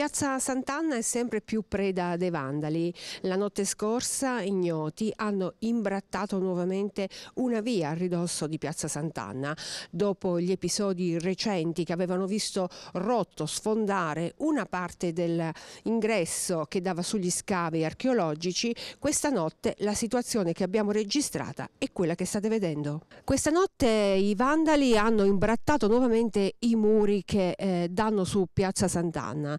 Piazza Sant'Anna è sempre più preda dei vandali. La notte scorsa ignoti hanno imbrattato nuovamente una via a ridosso di Piazza Sant'Anna. Dopo gli episodi recenti che avevano visto rotto, sfondare una parte dell'ingresso che dava sugli scavi archeologici, questa notte la situazione che abbiamo registrata è quella che state vedendo. Questa notte i vandali hanno imbrattato nuovamente i muri che eh, danno su Piazza Sant'Anna.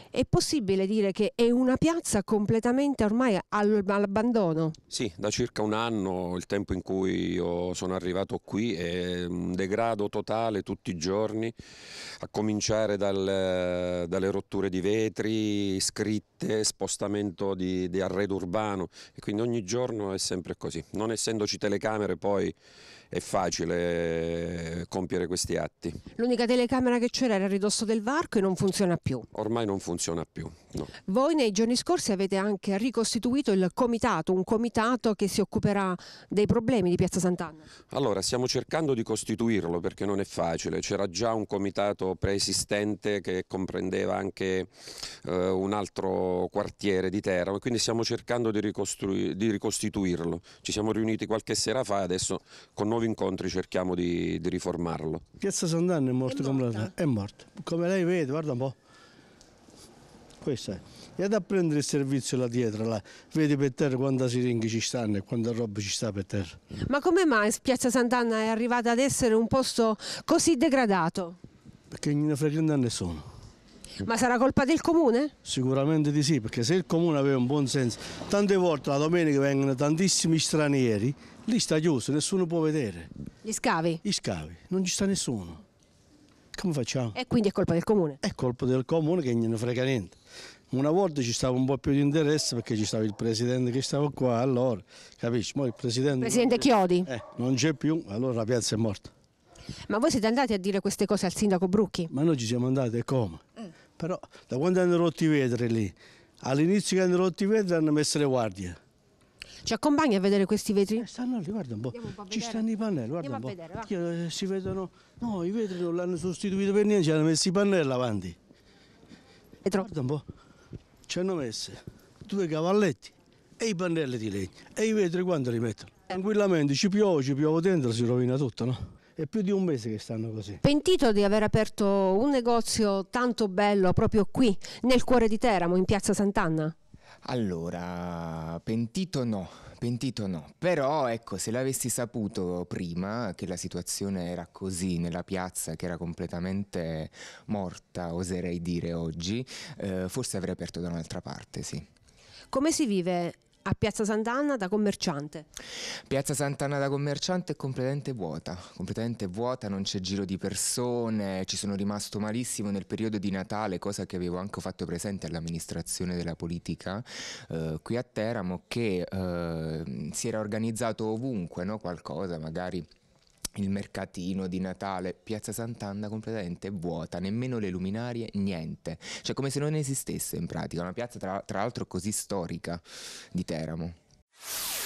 È possibile dire che è una piazza completamente ormai all'abbandono? Sì, da circa un anno, il tempo in cui io sono arrivato qui, è un degrado totale tutti i giorni, a cominciare dal, dalle rotture di vetri, scritte, spostamento di, di arredo urbano e quindi ogni giorno è sempre così. Non essendoci telecamere poi è facile eh, compiere questi atti. L'unica telecamera che c'era era a ridosso del varco e non funziona più? Ormai non funziona funziona più. No. Voi nei giorni scorsi avete anche ricostituito il comitato, un comitato che si occuperà dei problemi di Piazza Sant'Anna. Allora, stiamo cercando di costituirlo perché non è facile. C'era già un comitato preesistente che comprendeva anche eh, un altro quartiere di terra, quindi stiamo cercando di, di, ricostituirlo. Ci siamo riuniti qualche sera fa adesso con nuovi incontri cerchiamo di, di riformarlo. Piazza Sant'Anna è morta, è morta. È morta. Come lei vede, guarda un po'. Questa è. E ad apprendere il servizio là dietro, là. vedi per terra quanta siringhe ci stanno e quanta roba ci sta per terra. Ma come mai Piazza Sant'Anna è arrivata ad essere un posto così degradato? Perché non ne frega nessuno. Ma sarà colpa del comune? Sicuramente di sì, perché se il comune aveva un buon senso, tante volte la domenica vengono tantissimi stranieri, lì sta chiuso, nessuno può vedere. Gli scavi? Gli scavi, non ci sta nessuno come facciamo? E quindi è colpa del comune? È colpa del comune che non frega niente. Una volta ci stava un po' più di interesse perché ci stava il presidente che stava qua, allora, capisci? Mo il presidente, presidente Chiodi? Eh, non c'è più, allora la piazza è morta. Ma voi siete andati a dire queste cose al sindaco Brucchi? Ma noi ci siamo andati, e come? Mm. Però da quando hanno rotto i vetri lì? All'inizio che hanno rotto i vetri hanno messo le guardie ci accompagni a vedere questi vetri? Eh, stanno lì, guarda un po'. Un Ci stanno i pannelli, guarda Andiamo un po'. A vedere, eh, si vedono... No, i vetri non l'hanno sostituito per niente, ci hanno messo i pannelli avanti. Vetro. Guarda un po'. Ci hanno messo due cavalletti e i pannelli di legno. E i vetri quando li mettono? Eh. Tranquillamente, ci piove, ci piove dentro, si rovina tutto, no? È più di un mese che stanno così. Pentito di aver aperto un negozio tanto bello proprio qui, nel cuore di Teramo, in piazza Sant'Anna? Allora, pentito no, pentito no, però ecco, se l'avessi saputo prima che la situazione era così nella piazza che era completamente morta, oserei dire oggi, eh, forse avrei aperto da un'altra parte, sì. Come si vive a Piazza Sant'Anna da commerciante? Piazza Sant'Anna da commerciante è completamente vuota, completamente vuota, non c'è giro di persone, ci sono rimasto malissimo nel periodo di Natale, cosa che avevo anche fatto presente all'amministrazione della politica eh, qui a Teramo, che eh, si era organizzato ovunque no? qualcosa, magari il mercatino di Natale, Piazza Sant'Anna completamente vuota, nemmeno le luminarie, niente. Cioè come se non esistesse in pratica, una piazza tra, tra l'altro così storica di Teramo.